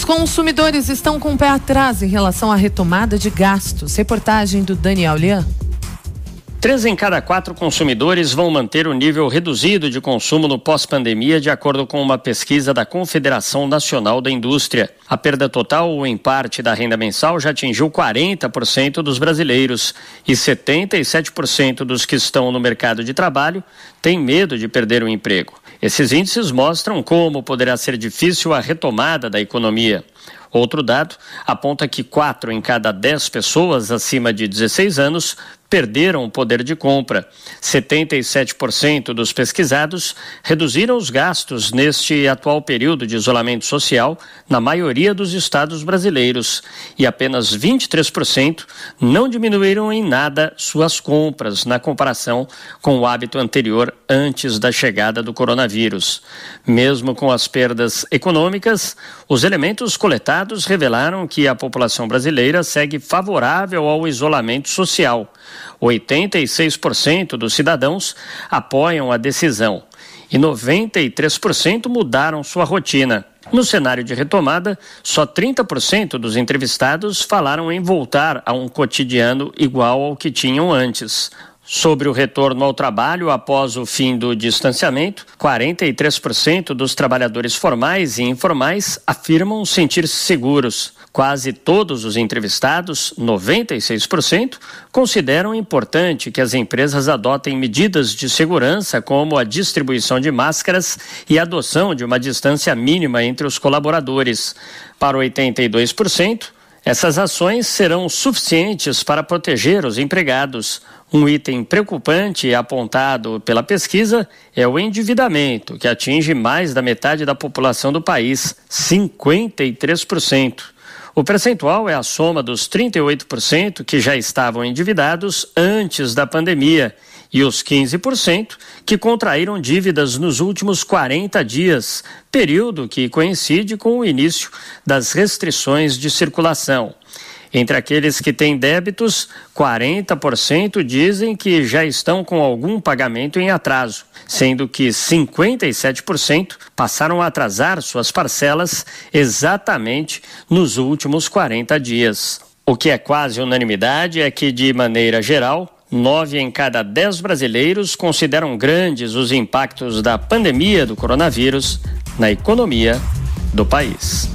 Os consumidores estão com o pé atrás em relação à retomada de gastos. Reportagem do Daniel Lian. Três em cada quatro consumidores vão manter o nível reduzido de consumo no pós-pandemia, de acordo com uma pesquisa da Confederação Nacional da Indústria. A perda total ou em parte da renda mensal já atingiu 40% dos brasileiros e 77% dos que estão no mercado de trabalho têm medo de perder o emprego. Esses índices mostram como poderá ser difícil a retomada da economia. Outro dado aponta que quatro em cada dez pessoas acima de 16 anos perderam o poder de compra. 77% dos pesquisados reduziram os gastos neste atual período de isolamento social na maioria dos estados brasileiros e apenas 23% não diminuíram em nada suas compras na comparação com o hábito anterior antes da chegada do coronavírus. Mesmo com as perdas econômicas, os elementos coletados dados revelaram que a população brasileira segue favorável ao isolamento social. 86% dos cidadãos apoiam a decisão e 93% mudaram sua rotina. No cenário de retomada, só 30% dos entrevistados falaram em voltar a um cotidiano igual ao que tinham antes. Sobre o retorno ao trabalho após o fim do distanciamento, 43% dos trabalhadores formais e informais afirmam sentir-se seguros. Quase todos os entrevistados, 96%, consideram importante que as empresas adotem medidas de segurança, como a distribuição de máscaras e a adoção de uma distância mínima entre os colaboradores. Para 82%, essas ações serão suficientes para proteger os empregados. Um item preocupante apontado pela pesquisa é o endividamento, que atinge mais da metade da população do país, 53%. O percentual é a soma dos 38% que já estavam endividados antes da pandemia e os 15% que contraíram dívidas nos últimos 40 dias, período que coincide com o início das restrições de circulação. Entre aqueles que têm débitos, 40% dizem que já estão com algum pagamento em atraso, sendo que 57% passaram a atrasar suas parcelas exatamente nos últimos 40 dias. O que é quase unanimidade é que, de maneira geral, Nove em cada dez brasileiros consideram grandes os impactos da pandemia do coronavírus na economia do país.